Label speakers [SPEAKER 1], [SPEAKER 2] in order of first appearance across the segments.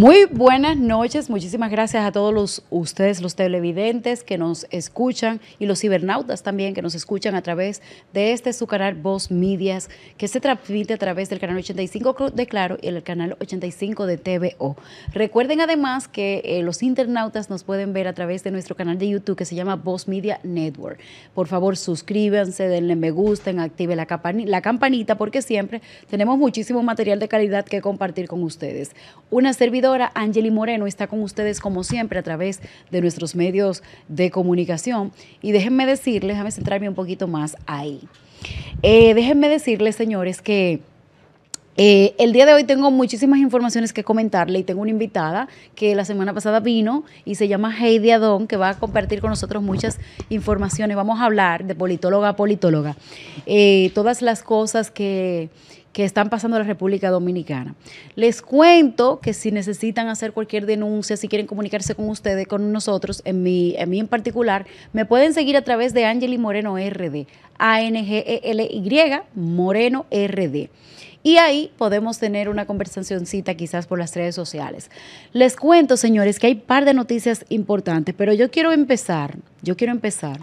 [SPEAKER 1] Muy buenas noches, muchísimas gracias a todos los, ustedes, los televidentes que nos escuchan y los cibernautas también que nos escuchan a través de este su canal Voz Medias, que se transmite a través del canal 85 de Claro y el canal 85 de TVO. Recuerden además que eh, los internautas nos pueden ver a través de nuestro canal de YouTube que se llama Voz Media Network. Por favor, suscríbanse, denle me gusta, active la, campanita porque siempre tenemos muchísimo material de calidad que compartir con ustedes. Una servidora Angeli Moreno está con ustedes como siempre a través de nuestros medios de comunicación. Y déjenme decirles, déjenme centrarme un poquito más ahí. Eh, déjenme decirles, señores, que... Eh, el día de hoy tengo muchísimas informaciones que comentarle y tengo una invitada que la semana pasada vino y se llama Heidi Adón, que va a compartir con nosotros muchas informaciones. Vamos a hablar de politóloga a politóloga. Eh, todas las cosas que que están pasando en la República Dominicana. Les cuento que si necesitan hacer cualquier denuncia, si quieren comunicarse con ustedes, con nosotros, en mí en, mí en particular, me pueden seguir a través de Angeli Moreno RD, A-N-G-E-L-Y Moreno RD. Y ahí podemos tener una conversacioncita quizás por las redes sociales. Les cuento, señores, que hay par de noticias importantes, pero yo quiero empezar, yo quiero empezar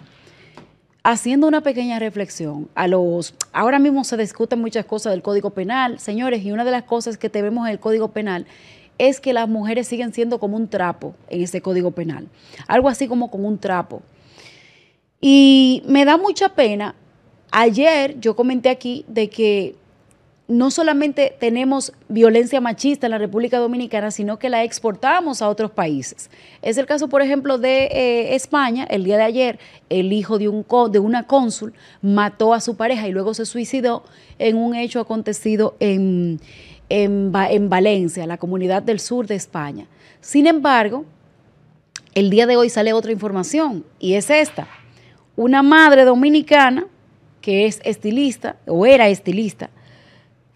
[SPEAKER 1] haciendo una pequeña reflexión a los... Ahora mismo se discuten muchas cosas del Código Penal, señores, y una de las cosas que tenemos en el Código Penal es que las mujeres siguen siendo como un trapo en ese Código Penal, algo así como un trapo. Y me da mucha pena. Ayer yo comenté aquí de que no solamente tenemos violencia machista en la República Dominicana, sino que la exportamos a otros países. Es el caso, por ejemplo, de eh, España. El día de ayer, el hijo de, un, una cónsul mató a su pareja y luego se suicidó en un hecho acontecido en Valencia, la comunidad del sur de España. Sin embargo, el día de hoy sale otra información y es esta. Una madre dominicana que es estilista o era estilista,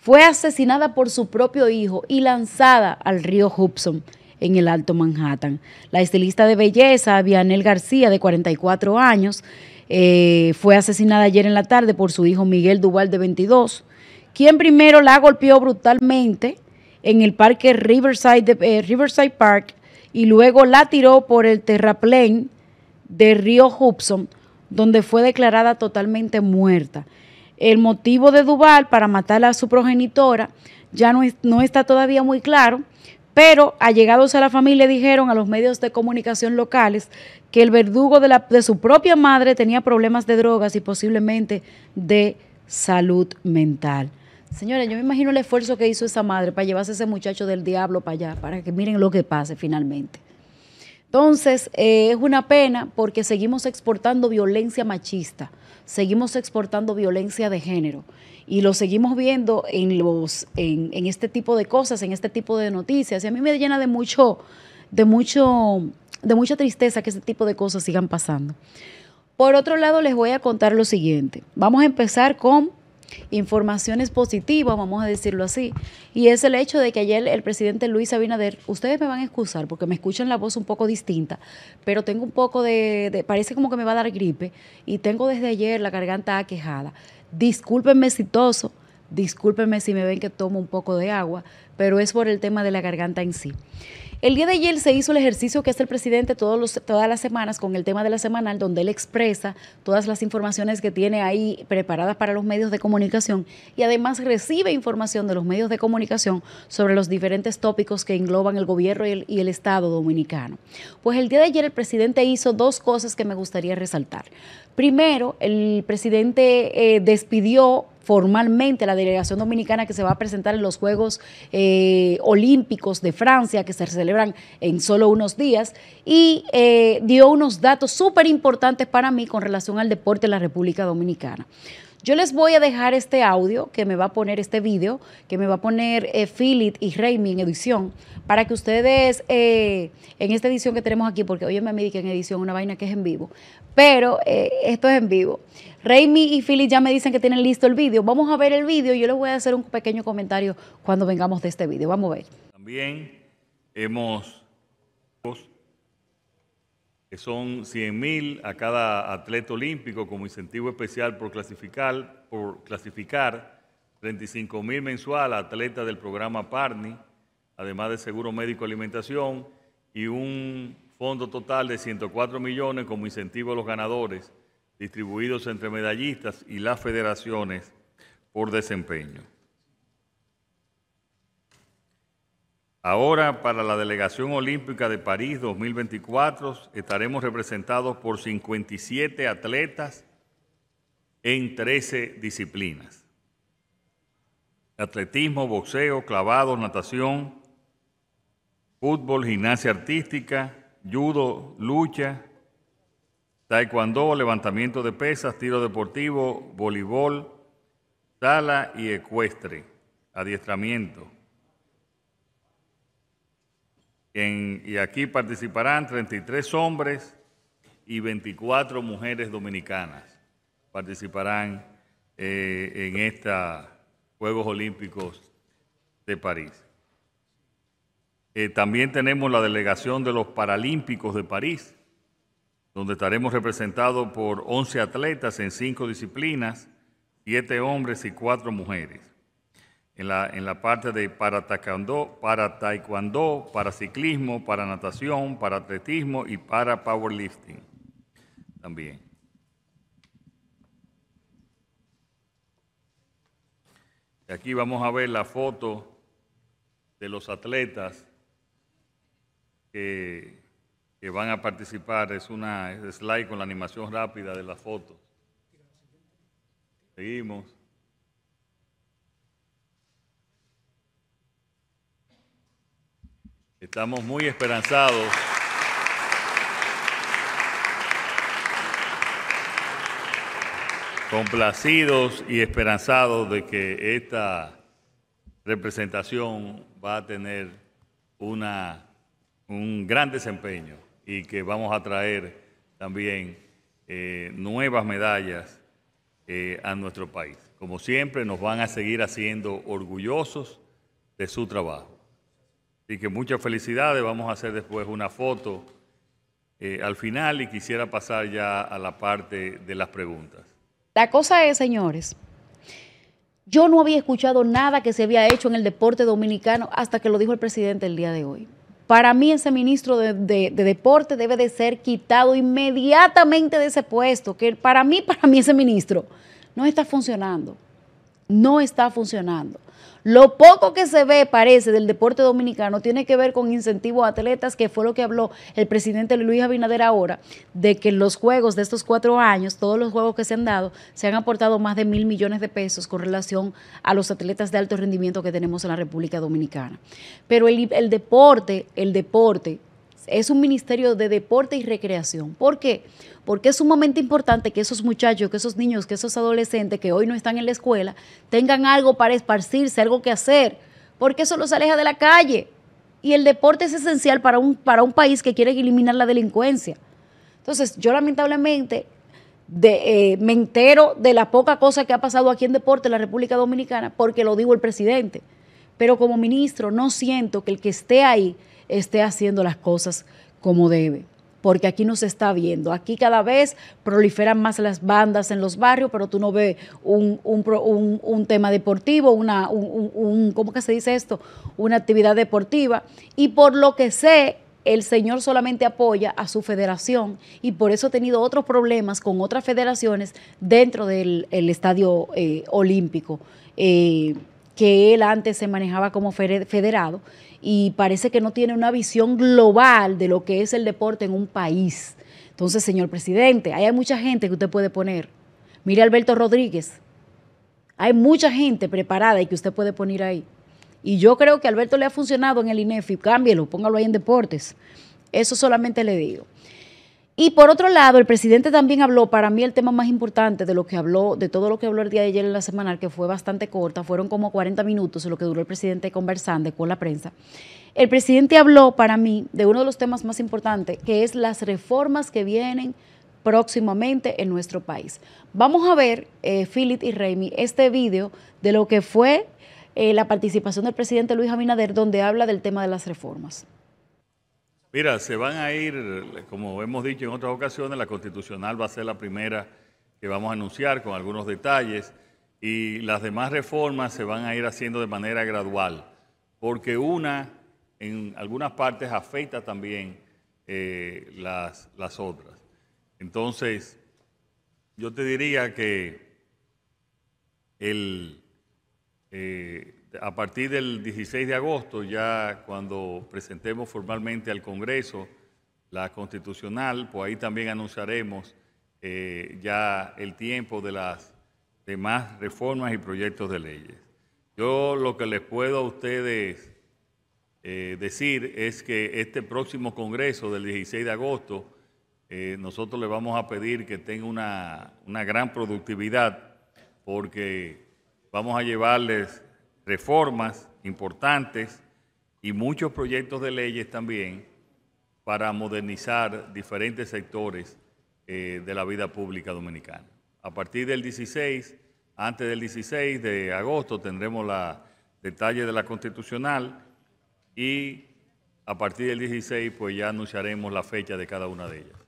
[SPEAKER 1] fue asesinada por su propio hijo y lanzada al río Hudson en el Alto Manhattan. La estilista de belleza, Vianel García, de 44 años, eh, fue asesinada ayer en la tarde por su hijo Miguel Duval, de 22, quien primero la golpeó brutalmente en el parque Riverside, eh, Riverside Park y luego la tiró por el terraplén de Río Hudson, donde fue declarada totalmente muerta. El motivo de Duval para matar a su progenitora ya no, no está todavía muy claro, pero allegados a la familia dijeron a los medios de comunicación locales que el verdugo de, la, de su propia madre tenía problemas de drogas y posiblemente de salud mental. Señora, yo me imagino el esfuerzo que hizo esa madre para llevarse a ese muchacho del diablo para allá, para que miren lo que pase finalmente. Entonces, eh, es una pena porque seguimos exportando violencia machista, seguimos exportando violencia de género y lo seguimos viendo en, los, en, en este tipo de cosas, en este tipo de noticias. Y a mí me llena de mucho, de mucho, de mucha tristeza que este tipo de cosas sigan pasando. Por otro lado, les voy a contar lo siguiente. Vamos a empezar con informaciones positivas, vamos a decirlo así, y es el hecho de que ayer el presidente Luis Abinader, ustedes me van a excusar porque me escuchan la voz un poco distinta, pero tengo un poco de, parece como que me va a dar gripe y tengo desde ayer la garganta aquejada. Discúlpenme si toso, discúlpenme si me ven que tomo un poco de agua, pero es por el tema de la garganta en sí. El día de ayer se hizo el ejercicio que hace el presidente los, todas las semanas con el tema de la semanal, donde él expresa todas las informaciones que tiene ahí preparadas para los medios de comunicación y además recibe información de los medios de comunicación sobre los diferentes tópicos que engloban el gobierno y el, Estado dominicano. Pues el día de ayer el presidente hizo dos cosas que me gustaría resaltar. Primero, el presidente eh, despidió formalmente la delegación dominicana que se va a presentar en los Juegos eh, Olímpicos de Francia, que se celebran en solo unos días, y eh, dio unos datos súper importantes para mí con relación al deporte en la República Dominicana. Yo les voy a dejar este audio que me va a poner este video, que me va a poner eh, Philip y Raimi en edición, para que ustedes, eh, en esta edición que tenemos aquí, porque hoy me que en edición una vaina que es en vivo, pero eh, esto es en vivo. Raimi y Philip ya me dicen que tienen listo el video. Vamos a ver el video y yo les voy a hacer un pequeño comentario cuando vengamos de este video. Vamos a ver.
[SPEAKER 2] También hemos que son 100 mil a cada atleta olímpico como incentivo especial por clasificar, por clasificar 35 mil mensual a atletas del programa PARNI, además de seguro médico alimentación, y un fondo total de 104 millones como incentivo a los ganadores, distribuidos entre medallistas y las federaciones por desempeño. Ahora, para la Delegación Olímpica de París 2024, estaremos representados por 57 atletas en 13 disciplinas. Atletismo, boxeo, clavado, natación, fútbol, gimnasia artística, judo, lucha, taekwondo, levantamiento de pesas, tiro deportivo, voleibol, sala y ecuestre, adiestramiento y aquí participarán 33 hombres y 24 mujeres dominicanas. Participarán eh, en estos Juegos Olímpicos de París. Eh, también tenemos la delegación de los Paralímpicos de París, donde estaremos representados por 11 atletas en 5 disciplinas, 7 hombres y 4 mujeres en la, en la parte de para taekwondo, para taekwondo, para ciclismo, para natación, para atletismo y para powerlifting también. Aquí vamos a ver la foto de los atletas que, van a participar. Es una slide con la animación rápida de la foto. Seguimos. Estamos muy esperanzados. complacidos y esperanzados de que esta representación va a tener una, un gran desempeño y que vamos a traer también eh, nuevas medallas eh, a nuestro país. Como siempre, nos van a seguir haciendo orgullosos de su trabajo. Así que muchas felicidades. Vamos a hacer después una foto eh, al final y quisiera pasar ya a la parte de las preguntas.
[SPEAKER 1] La cosa es, señores, yo no había escuchado nada que se había hecho en el deporte dominicano hasta que lo dijo el presidente el día de hoy. Para mí ese ministro de, de, deporte debe de ser quitado inmediatamente de ese puesto, que para mí, para mí ese ministro no está funcionando no está funcionando. Lo poco que se ve, parece, del deporte dominicano tiene que ver con incentivos a atletas, que fue lo que habló el presidente Luis Abinader ahora, de que los juegos de estos cuatro años, todos los juegos que se han dado, se han aportado más de mil millones de pesos con relación a los atletas de alto rendimiento que tenemos en la República Dominicana. Pero el, deporte, el deporte, es un ministerio de deporte y recreación. ¿Por qué? porque es sumamente importante que esos muchachos, que esos niños, que esos adolescentes que hoy no están en la escuela, tengan algo para esparcirse, algo que hacer, porque eso los aleja de la calle. Y el deporte es esencial para un, para un país que quiere eliminar la delincuencia. Entonces, yo lamentablemente de, eh, me entero de la poca cosa que ha pasado aquí en deporte en la República Dominicana, porque lo digo el presidente. Pero como ministro no siento que el que esté ahí esté haciendo las cosas como debe porque aquí no se está viendo. Aquí cada vez proliferan más las bandas en los barrios, pero tú no ves un, tema deportivo, una, un, ¿cómo que se dice esto? Una actividad deportiva. Y por lo que sé, el señor solamente apoya a su federación y por eso ha tenido otros problemas con otras federaciones dentro del estadio eh, olímpico. Eh, que él antes se manejaba como federado y parece que no tiene una visión global de lo que es el deporte en un país. Entonces, señor presidente, hay mucha gente que usted puede poner. Mire Alberto Rodríguez. Hay mucha gente preparada y que usted puede poner ahí. Y yo creo que a Alberto le ha funcionado en el INEFI. Cámbielo, póngalo ahí en deportes. Eso solamente le digo. Y por otro lado, el presidente también habló, para mí el tema más importante de lo que habló, de todo lo que habló el día de ayer en la Semana que fue bastante corta, fueron como 40 minutos lo que duró el presidente conversando con la prensa. El presidente habló para mí de uno de los temas más importantes, que es las reformas que vienen próximamente en nuestro país. Vamos a ver, eh, Philip y Remy, este video de lo que fue eh, la participación del presidente Luis Abinader, donde habla del tema de las reformas.
[SPEAKER 2] Mira, se van a ir, como hemos dicho en otras ocasiones, la constitucional va a ser la primera que vamos a anunciar con algunos detalles y las demás reformas se van a ir haciendo de manera gradual, porque una en algunas partes afecta también eh, las, otras. Entonces, yo te diría que el, eh, a partir del 16 de agosto, ya cuando presentemos formalmente al Congreso la constitucional, pues ahí también anunciaremos eh, ya el tiempo de las demás reformas y proyectos de leyes. Yo lo que les puedo a ustedes eh, decir es que este próximo Congreso del 16 de agosto, eh, nosotros le vamos a pedir que tenga una, una gran productividad porque vamos a llevarles reformas importantes y muchos proyectos de leyes también para modernizar diferentes sectores eh, de la vida pública dominicana. A partir del 16, antes del 16 de agosto tendremos los detalles de la constitucional y a partir del 16 pues ya anunciaremos la fecha de cada una de ellas.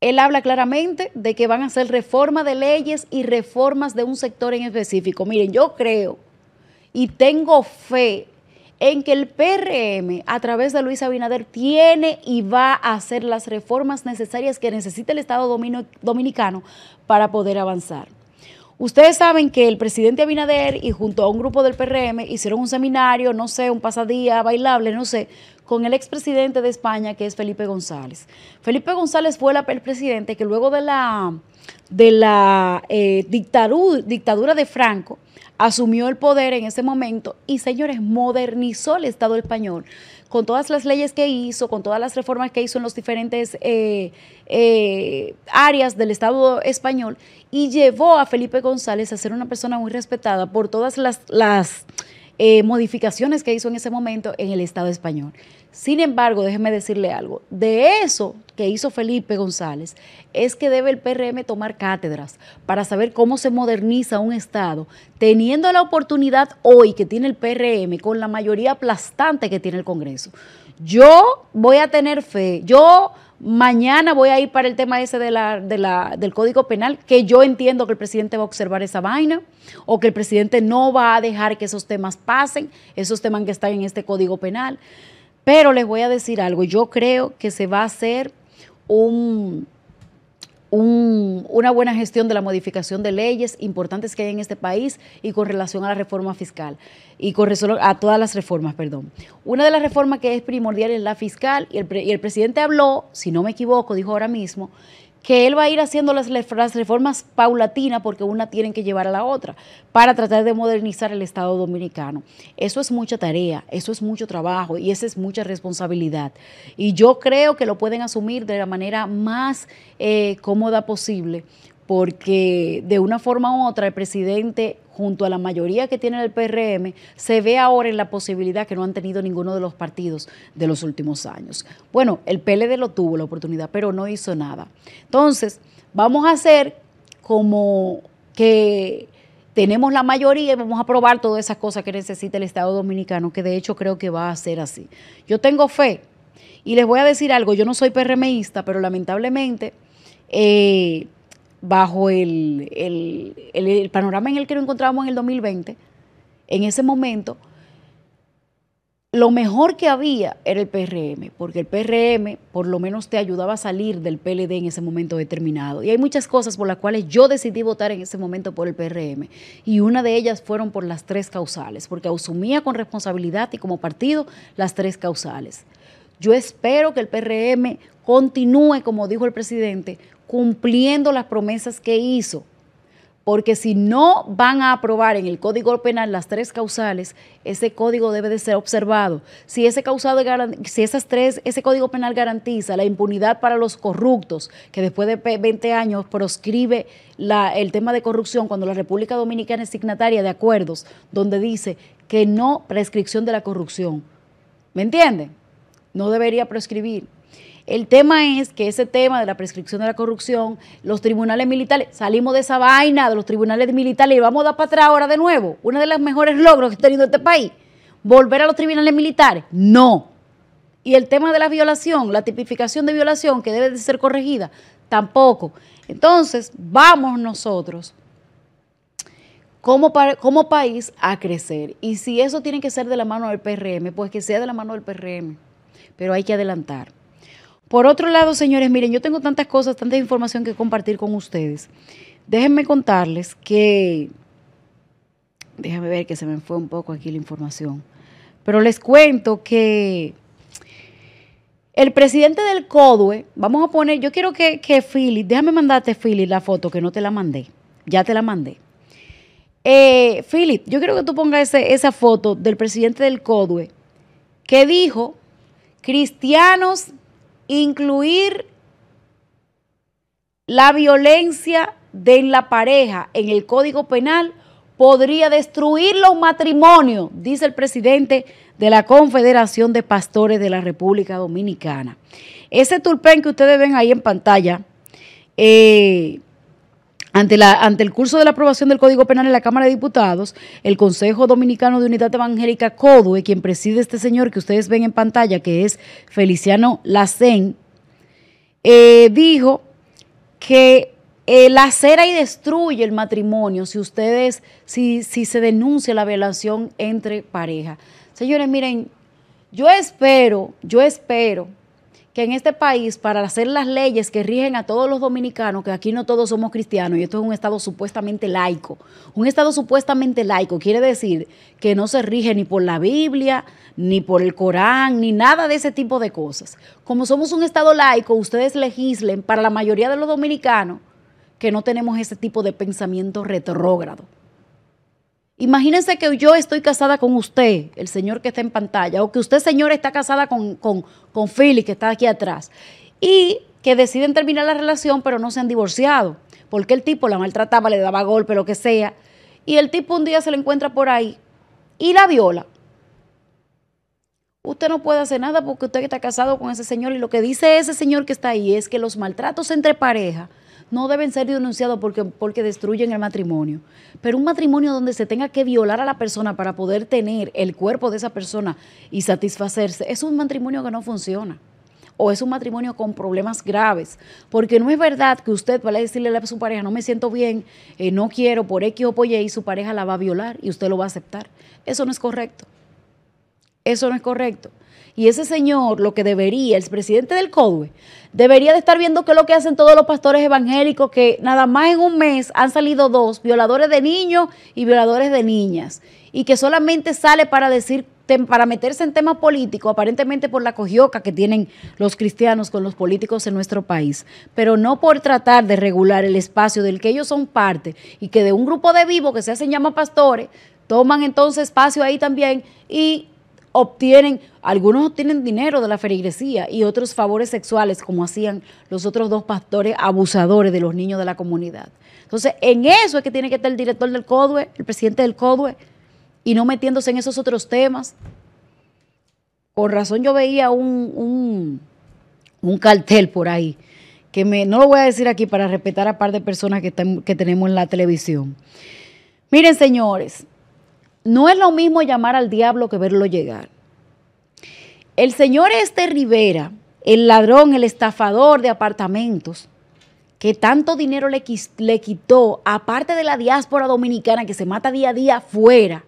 [SPEAKER 1] Él habla claramente de que van a hacer reforma de leyes y reformas de un sector en específico. Miren, yo creo y tengo fe en que el PRM, a través de Luis Abinader, tiene y va a hacer las reformas necesarias que necesita el Estado dominicano para poder avanzar. Ustedes saben que el presidente Abinader y junto a un grupo del PRM hicieron un seminario, no sé, un pasadía bailable, no sé, con el expresidente de España, que es Felipe González. Felipe González fue el presidente que luego de la, de la eh, dictadura, dictadura de Franco asumió el poder en ese momento y, señores, modernizó el Estado español con todas las leyes que hizo, con todas las reformas que hizo en las diferentes eh, eh, áreas del Estado español y llevó a Felipe González a ser una persona muy respetada por todas las eh, modificaciones que hizo en ese momento en el Estado español. Sin embargo, déjeme decirle algo, de eso que hizo Felipe González es que debe el PRM tomar cátedras para saber cómo se moderniza un Estado, teniendo la oportunidad hoy que tiene el PRM con la mayoría aplastante que tiene el Congreso. Yo voy a tener fe. Yo mañana voy a ir para el tema ese de la, del Código Penal, que yo entiendo que el presidente va a observar esa vaina o que el presidente no va a dejar que esos temas pasen, esos temas que están en este Código Penal. Pero les voy a decir algo. Yo creo que se va a hacer un una buena gestión de la modificación de leyes importantes que hay en este país y con relación a la reforma fiscal y con a todas las reformas, perdón. Una de las reformas que es primordial es la fiscal y el, y el presidente habló, si no me equivoco, dijo ahora mismo, que él va a ir haciendo las, reformas paulatinas porque una tienen que llevar a la otra para tratar de modernizar el Estado dominicano. Eso es mucha tarea, eso es mucho trabajo y esa es mucha responsabilidad. Y yo creo que lo pueden asumir de la manera más eh, cómoda posible porque de una forma u otra el presidente junto a la mayoría que tiene el PRM, se ve ahora en la posibilidad que no han tenido ninguno de los partidos de los últimos años. Bueno, el PLD lo tuvo la oportunidad, pero no hizo nada. Entonces, vamos a hacer como que tenemos la mayoría y vamos a aprobar todas esas cosas que necesita el Estado dominicano, que de hecho creo que va a ser así. Yo tengo fe y les voy a decir algo, yo no soy PRMista, pero lamentablemente eh, bajo el, panorama en el que nos encontramos en el 2020, en ese momento, lo mejor que había era el PRM, porque el PRM por lo menos te ayudaba a salir del PLD en ese momento determinado. Y hay muchas cosas por las cuales yo decidí votar en ese momento por el PRM. Y una de ellas fueron por las tres causales, porque asumía con responsabilidad y como partido las tres causales. Yo espero que el PRM continúe, como dijo el presidente, cumpliendo las promesas que hizo. Porque si no van a aprobar en el Código Penal las tres causales, ese código debe de ser observado. Si ese, causado si esas tres, ese Código Penal garantiza la impunidad para los corruptos, que después de 20 años proscribe el tema de corrupción cuando la República Dominicana es signataria de acuerdos donde dice que no prescripción de la corrupción. ¿Me entienden? No debería prescribir. El tema es que ese tema de la prescripción de la corrupción, los tribunales militares, salimos de esa vaina de los tribunales militares y vamos a dar para atrás ahora de nuevo. Uno de los mejores logros que ha tenido este país. Volver a los tribunales militares, no. Y el tema de la violación, la tipificación de violación que debe de ser corregida, tampoco. Entonces, vamos nosotros como, como país a crecer. Y si eso tiene que ser de la mano del PRM, pues que sea de la mano del PRM. Pero hay que adelantar. Por otro lado, señores, miren, yo tengo tantas cosas, tanta información que compartir con ustedes. Déjenme contarles que, Déjame ver que se me fue un poco aquí la información, pero les cuento que el presidente del CODUE, vamos a poner, yo quiero que, Philip, déjame mandarte Philip la foto que no te la mandé, ya te la mandé. Eh, Philip, yo quiero que tú pongas esa foto del presidente del CODUE que dijo, cristianos incluir la violencia de la pareja en el Código Penal podría destruir los matrimonios, dice el presidente de la Confederación de Pastores de la República Dominicana. Ese tulpen que ustedes ven ahí en pantalla eh, ante, la, ante, el curso de la aprobación del Código Penal en la Cámara de Diputados, el Consejo Dominicano de Unidad Evangélica CODUE, quien preside este señor que ustedes ven en pantalla, que es Feliciano Lacén, eh, dijo que la eh, lacera y destruye el matrimonio si ustedes, si, si se denuncia la violación entre pareja. Señores, miren, yo espero, yo espero que en este país, para hacer las leyes que rigen a todos los dominicanos, que aquí no todos somos cristianos, y esto es un Estado supuestamente laico, un Estado supuestamente laico quiere decir que no se rige ni por la Biblia, ni por el Corán, ni nada de ese tipo de cosas. Como somos un Estado laico, ustedes legislen para la mayoría de los dominicanos que no tenemos ese tipo de pensamiento retrógrado. Imagínense que yo estoy casada con usted, el señor que está en pantalla, o que usted, señora, está casada con, con, Philly, que está aquí atrás, y que deciden terminar la relación, pero no se han divorciado, porque el tipo la maltrataba, le daba golpe, lo que sea, y el tipo un día se lo encuentra por ahí y la viola. Usted no puede hacer nada porque usted está casado con ese señor y lo que dice ese señor que está ahí es que los maltratos entre pareja no deben ser denunciados porque, porque destruyen el matrimonio. Pero un matrimonio donde se tenga que violar a la persona para poder tener el cuerpo de esa persona y satisfacerse, es un matrimonio que no funciona o es un matrimonio con problemas graves. Porque no es verdad que usted vaya a decirle a su pareja, no me siento bien, eh, no quiero por X o por Y, y su pareja la va a violar y usted lo va a aceptar. Eso no es correcto. Eso no es correcto. Y ese señor, lo que debería, el presidente del CODUE, debería de estar viendo qué es lo que hacen todos los pastores evangélicos, que nada más en un mes han salido dos, violadores de niños y violadores de niñas, y que solamente sale para decir para meterse en temas políticos, aparentemente por la cogioca que tienen los cristianos con los políticos en nuestro país, pero no por tratar de regular el espacio del que ellos son parte y que de un grupo de vivos que se hacen llamar pastores, toman entonces espacio ahí también y obtienen, algunos obtienen dinero de la ferigresía y otros favores sexuales, como hacían los otros dos pastores abusadores de los niños de la comunidad. Entonces, en eso es que tiene que estar el director del CODUE, el presidente del CODUE, y no metiéndose en esos otros temas. Por razón yo veía un, un, cartel por ahí, que me, no lo voy a decir aquí para respetar a par de personas que, que tenemos en la televisión. Miren, señores, no es lo mismo llamar al diablo que verlo llegar. El señor Este Rivera, el ladrón, el estafador de apartamentos, que tanto dinero le, quitó, aparte de la diáspora dominicana que se mata día a día afuera,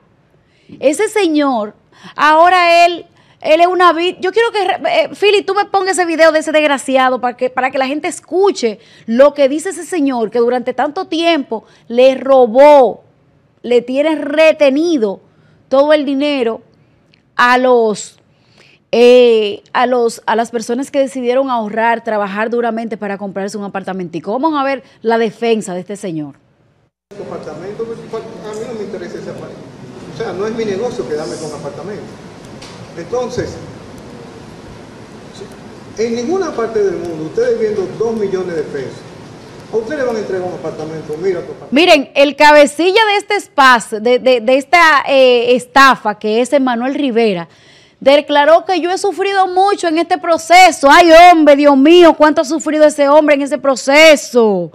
[SPEAKER 1] Ese señor, ahora él, él es una Yo quiero que, eh, fili tú me pongas ese video de ese desgraciado para que, para que la gente escuche lo que dice ese señor que durante tanto tiempo le robó le tiene retenido todo el dinero a los eh, a, los, a las personas que decidieron ahorrar, trabajar duramente para comprarse un apartamento. y cómo van a ver la defensa de este señor.
[SPEAKER 3] Apartamento, pues, a mí no me interesa ese apartamento. O sea, no es mi negocio quedarme con apartamento. Entonces, en ninguna parte del mundo ustedes viendo dos millones de pesos ¿A le van a entregar un apartamento?
[SPEAKER 1] Miren, el cabecilla de este espacio, de, de, esta eh, estafa que es Emanuel Rivera, declaró que yo he sufrido mucho en este proceso. Ay, hombre, Dios mío, cuánto ha sufrido ese hombre en ese proceso.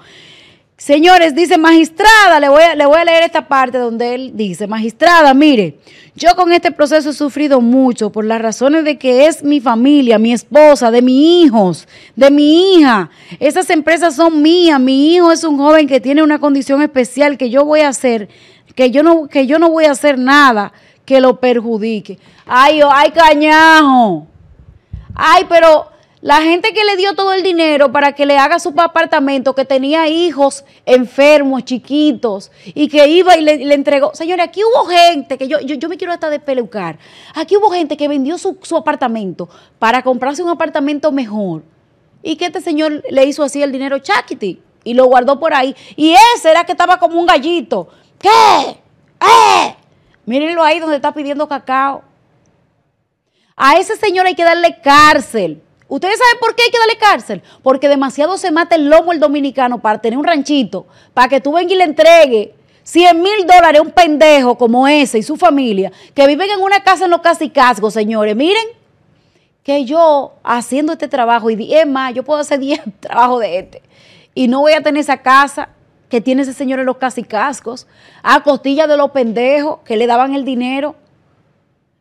[SPEAKER 1] Señores, dice magistrada, le voy, a, leer esta parte donde él dice, magistrada, mire, yo con este proceso he sufrido mucho por las razones de que es mi familia, mi esposa, de mis hijos, de mi hija. Esas empresas son mías, mi hijo es un joven que tiene una condición especial que yo voy a hacer, que yo no, que yo no voy a hacer nada que lo perjudique. Ay, oh, ay, cañajo. Ay, pero la gente que le dio todo el dinero para que le haga su apartamento, que tenía hijos enfermos, chiquitos, y que iba y le, entregó. Señores, aquí hubo gente que yo, yo, me quiero hasta despelucar. Aquí hubo gente que vendió su, su apartamento para comprarse un apartamento mejor. Y que este señor le hizo así el dinero chaquiti y lo guardó por ahí. Y ese era que estaba como un gallito. ¿Qué? ¡Eh! Mírenlo ahí donde está pidiendo cacao. A ese señor hay que darle cárcel. ¿Ustedes saben por qué hay que darle cárcel? Porque demasiado se mata el lomo el dominicano para tener un ranchito, para que tú vengas y le entregue 100 mil dólares a un pendejo como ese y su familia, que viven en una casa en los casicazgos, señores. Miren, que yo haciendo este trabajo y 10 más, yo puedo hacer 10 trabajos de este. Y no voy a tener esa casa que tiene ese señor en los casicazgos, a costilla de los pendejos que le daban el dinero.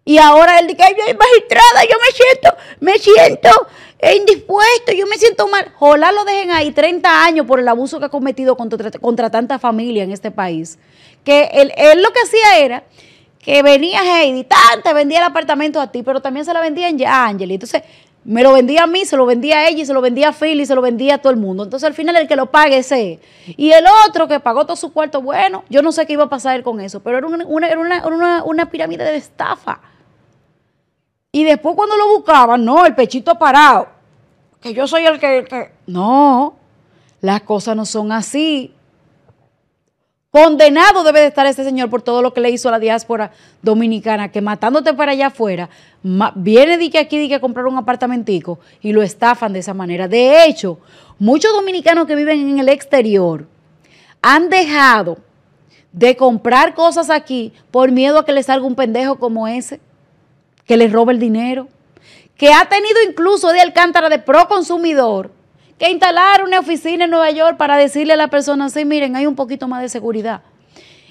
[SPEAKER 1] Y ahora él dice, ay, magistrada, yo me siento, me siento indispuesto, yo me siento mal. Ojalá lo dejen ahí 30 años por el abuso que ha cometido contra, contra tanta familia en este país. Que él, él lo que hacía era que venía Heidi, tanta vendía el apartamento a ti, pero también se la vendía a Angeli. Entonces, me lo vendía a mí, se lo vendía a ella, y se lo vendía a Phil y se lo vendía a todo el mundo. Entonces, al final, el que lo pague es Y el otro que pagó todo su cuarto, bueno, yo no sé qué iba a pasar con eso, pero era una, una pirámide de estafa. Y después cuando lo buscaban, no, el pechito parado, que yo soy el que... No, las cosas no son así. Condenado debe de estar este señor por todo lo que le hizo a la diáspora dominicana, que matándote para allá afuera, viene de que aquí de que comprar un apartamentico y lo estafan de esa manera. De hecho, muchos dominicanos que viven en el exterior han dejado de comprar cosas aquí por miedo a que les salga un pendejo como ese que les roba el dinero, que ha tenido incluso de Alcántara de pro consumidor, que instalar una oficina en Nueva York para decirle a la persona, sí, miren, hay un poquito más de seguridad.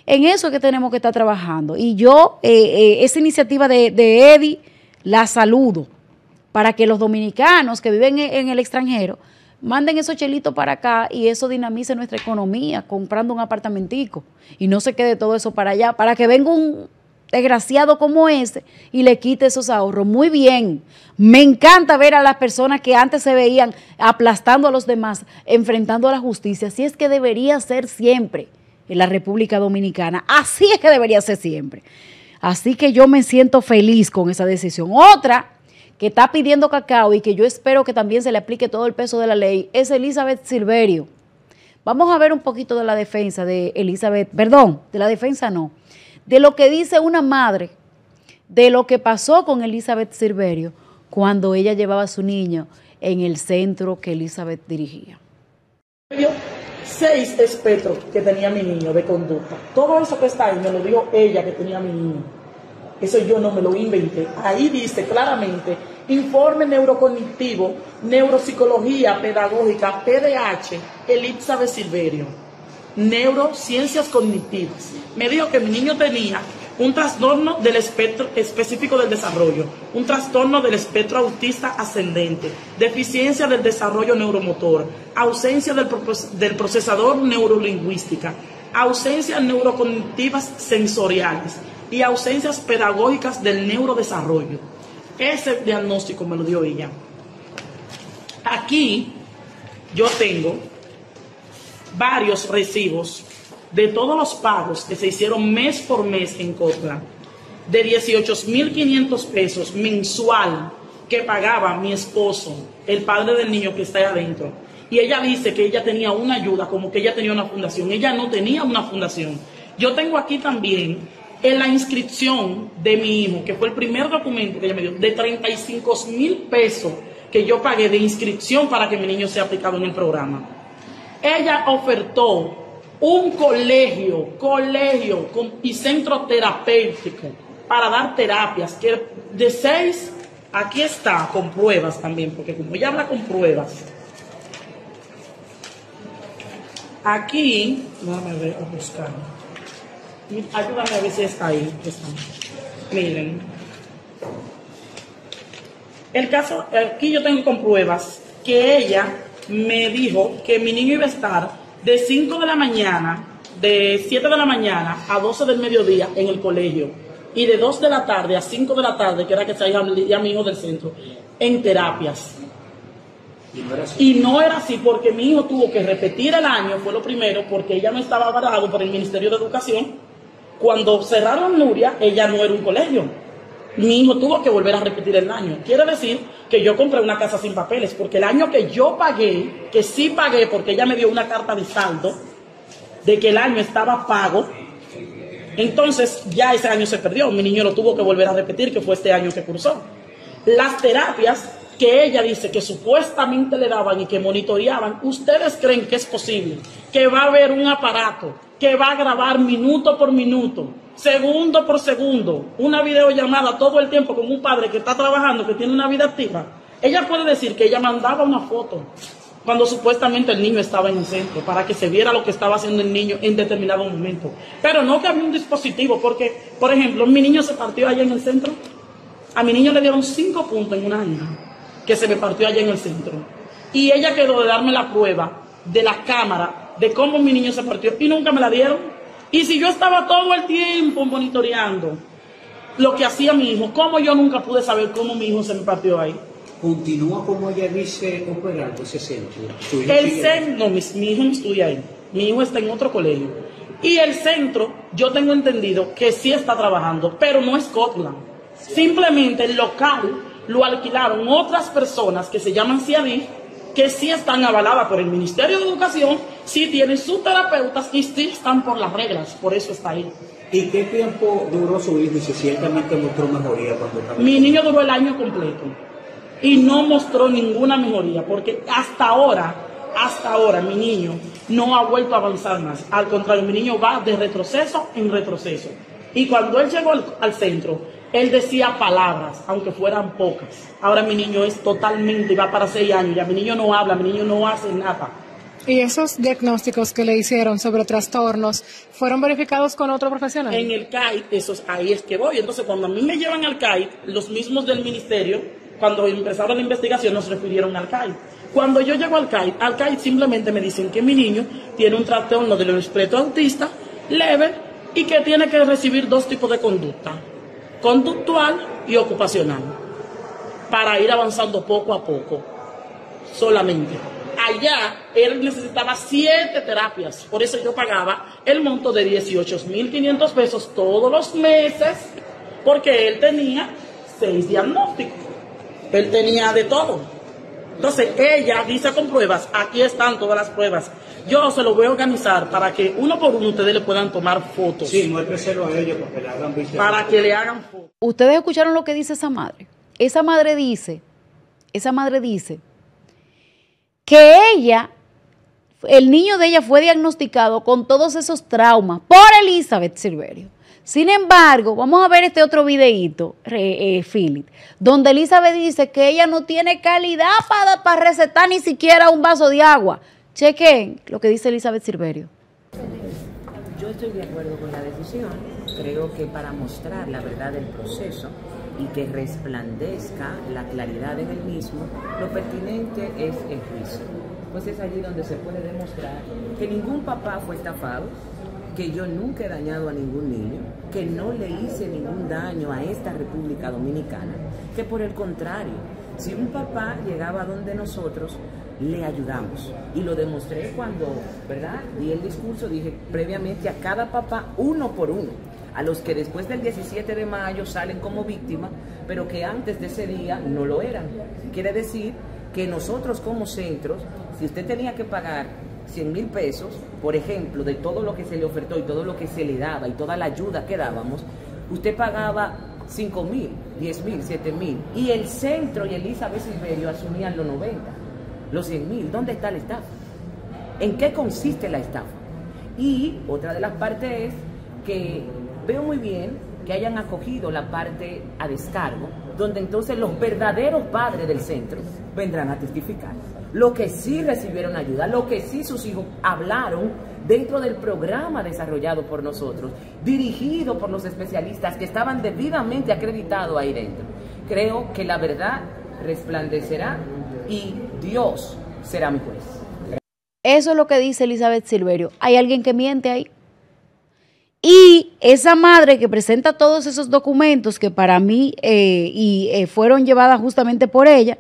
[SPEAKER 1] En eso es que tenemos que estar trabajando. Y yo, eh, eh, esa iniciativa de, de Eddie, la saludo para que los dominicanos que viven e, en el extranjero manden esos chelitos para acá y eso dinamice nuestra economía comprando un apartamentico y no se quede todo eso para allá, para que venga un, desgraciado como ese y le quite esos ahorros. Muy bien, me encanta ver a las personas que antes se veían aplastando a los demás, enfrentando a la justicia. Así es que debería ser siempre en la República Dominicana. Así es que debería ser siempre. Así que yo me siento feliz con esa decisión. Otra que está pidiendo cacao y que yo espero que también se le aplique todo el peso de la ley es Elizabeth Silverio. Vamos a ver un poquito de la defensa de Elizabeth, perdón, de la defensa no, de lo que dice una madre, de lo que pasó con Elizabeth Silverio cuando ella llevaba a su niño en el centro que Elizabeth dirigía.
[SPEAKER 4] Seis espectros que tenía mi niño de conducta. Todo eso que está ahí me lo dijo ella que tenía mi niño. Eso yo no me lo inventé. Ahí dice claramente informe neurocognitivo, neuropsicología pedagógica, PDH, Elizabeth Silverio neurociencias cognitivas. Me dijo que mi niño tenía un trastorno del espectro específico del desarrollo, un trastorno del espectro autista ascendente, deficiencia del desarrollo neuromotor, ausencia del, procesador neurolingüística, ausencias neurocognitivas sensoriales y ausencias pedagógicas del neurodesarrollo. Ese diagnóstico me lo dio ella. Aquí yo tengo varios recibos de todos los pagos que se hicieron mes por mes en Copla, de 18.500 pesos mensual que pagaba mi esposo, el padre del niño que está ahí adentro. Y ella dice que ella tenía una ayuda, como que ella tenía una fundación. Ella no tenía una fundación. Yo tengo aquí también en la inscripción de mi hijo, que fue el primer documento que ella me dio, de 35 mil pesos que yo pagué de inscripción para que mi niño sea aplicado en el programa. Ella ofertó un colegio, colegio y centro terapéutico para dar terapias, que de seis, aquí está, con pruebas también, porque como ella habla con pruebas, aquí, déjame ver, a buscar, ayúdame a ver si está ahí, miren, el caso, aquí yo tengo con pruebas que ella me dijo que mi niño iba a estar de 5 de la mañana, de 7 de la mañana a 12 del mediodía en el colegio y de 2 de la tarde a 5 de la tarde, que era que se iba a mi hijo del centro, en terapias. Y no, era así. porque mi hijo tuvo que repetir el año, fue lo primero, porque ella no estaba avalado por el Ministerio de Educación. Cuando cerraron Nuria, ella no era un colegio mi hijo tuvo que volver a repetir el año. Quiere decir que yo compré una casa sin papeles, porque el año que yo pagué, que sí pagué, porque ella me dio una carta de saldo, de que el año estaba pago, entonces ya ese año se perdió. Mi niño lo tuvo que volver a repetir, que fue este año que cursó. Las terapias que ella dice que supuestamente le daban y que monitoreaban, ¿ustedes creen que es posible que va a haber un aparato que va a grabar minuto por minuto, segundo por segundo, una videollamada todo el tiempo con un padre que está trabajando, que tiene una vida activa, ella puede decir que ella mandaba una foto cuando supuestamente el niño estaba en el centro, para que se viera lo que estaba haciendo el niño en determinado momento. Pero no que había un dispositivo, porque, por ejemplo, mi niño se partió allá en el centro, a mi niño le dieron cinco puntos en un año, que se me partió allá en el centro. Y ella quedó de darme la prueba de la cámara de cómo mi niño se partió y nunca me la dieron. Y si yo estaba todo el tiempo monitoreando lo que hacía mi hijo, ¿cómo yo nunca pude saber cómo mi hijo se me partió ahí? Continúa como ella dice operando pues, ese
[SPEAKER 5] centro. El centro,
[SPEAKER 4] no, mi, hijo no estudia ahí. Mi hijo está en otro colegio. Y el centro, yo tengo entendido que sí está trabajando, pero no es Scotland. Simplemente el local lo alquilaron otras personas que se llaman CIADIF que sí están avaladas por el Ministerio de Educación, sí tienen sus terapeutas y sí están por las reglas, por eso está ahí.
[SPEAKER 3] ¿Y qué tiempo duró su hijo y ciertamente mostró mejoría cuando estaba? Mi
[SPEAKER 4] niño duró el año completo y no mostró ninguna mejoría, porque hasta ahora, hasta ahora mi niño no ha vuelto a avanzar más. Al contrario, mi niño va de retroceso en retroceso. Y cuando él llegó al centro, él decía palabras, aunque fueran pocas. Ahora mi niño es totalmente, va para seis años, ya mi niño no habla, mi niño no hace nada.
[SPEAKER 6] ¿Y esos diagnósticos que le hicieron sobre trastornos fueron
[SPEAKER 1] verificados con otro profesional? En el
[SPEAKER 4] CAI, esos, ahí es que voy. Entonces, cuando a mí me llevan al CAI, los mismos del ministerio, cuando empezaron la investigación, nos refirieron al CAI. Cuando yo llego al CAI, al CAI simplemente me dicen que mi niño tiene un trastorno del espectro autista leve y que tiene que recibir dos tipos de conducta conductual y ocupacional, para ir avanzando poco a poco solamente. Allá él necesitaba siete terapias, por eso yo pagaba el monto de mil 18.500 pesos todos los meses, porque él tenía seis diagnósticos, él tenía de todo. Entonces ella dice con pruebas, aquí están todas las pruebas. Yo se lo voy a organizar para que uno por uno ustedes le puedan tomar fotos. Sí, a ellos porque le hagan Para que le hagan
[SPEAKER 1] fotos. Ustedes escucharon lo que dice esa madre. Esa madre dice, esa madre dice que ella, el niño de ella fue diagnosticado con todos esos traumas por Elizabeth Silverio. Sin embargo, vamos a ver este otro videíto, eh, Philip, donde Elizabeth dice que ella no tiene calidad para, para recetar ni siquiera un vaso de agua. Chequen lo que dice Elizabeth Silverio. Yo estoy de
[SPEAKER 5] acuerdo con la decisión. Creo que para mostrar la verdad del proceso y que resplandezca la claridad en el mismo, lo pertinente es el juicio. Pues es allí donde se puede demostrar que ningún papá fue estafado, que yo nunca he dañado a ningún niño, que no le hice ningún daño a esta República Dominicana, que por el contrario, si un papá llegaba donde nosotros, le ayudamos. Y lo demostré cuando, ¿verdad? Di el discurso, dije previamente a cada papá uno por uno, a los que después del 17 de mayo salen como víctima, pero que antes de ese día no lo eran. Quiere decir que nosotros como centros, si usted tenía que pagar 100 mil pesos, por ejemplo, de todo lo que se le ofertó y todo lo que se le daba y toda la ayuda que dábamos, usted pagaba 5 mil, 10 mil, 7 mil. Y el centro y Elizabeth Silverio asumían los 90, los 100 mil. ¿Dónde está la estafa? ¿En qué consiste la estafa? Y otra de las partes es que veo muy bien que hayan acogido la parte a descargo, donde entonces los verdaderos padres del centro vendrán a testificar. Lo que sí recibieron ayuda, lo que sí sus hijos hablaron dentro del programa desarrollado por nosotros, dirigido por los especialistas que estaban debidamente acreditados ahí dentro. Creo que la verdad resplandecerá y Dios será mi juez.
[SPEAKER 1] Eso es lo que dice Elizabeth Silverio. ¿Hay alguien que miente ahí? Y esa madre que presenta todos esos documentos que para mí eh, y, eh, fueron llevadas justamente por ella,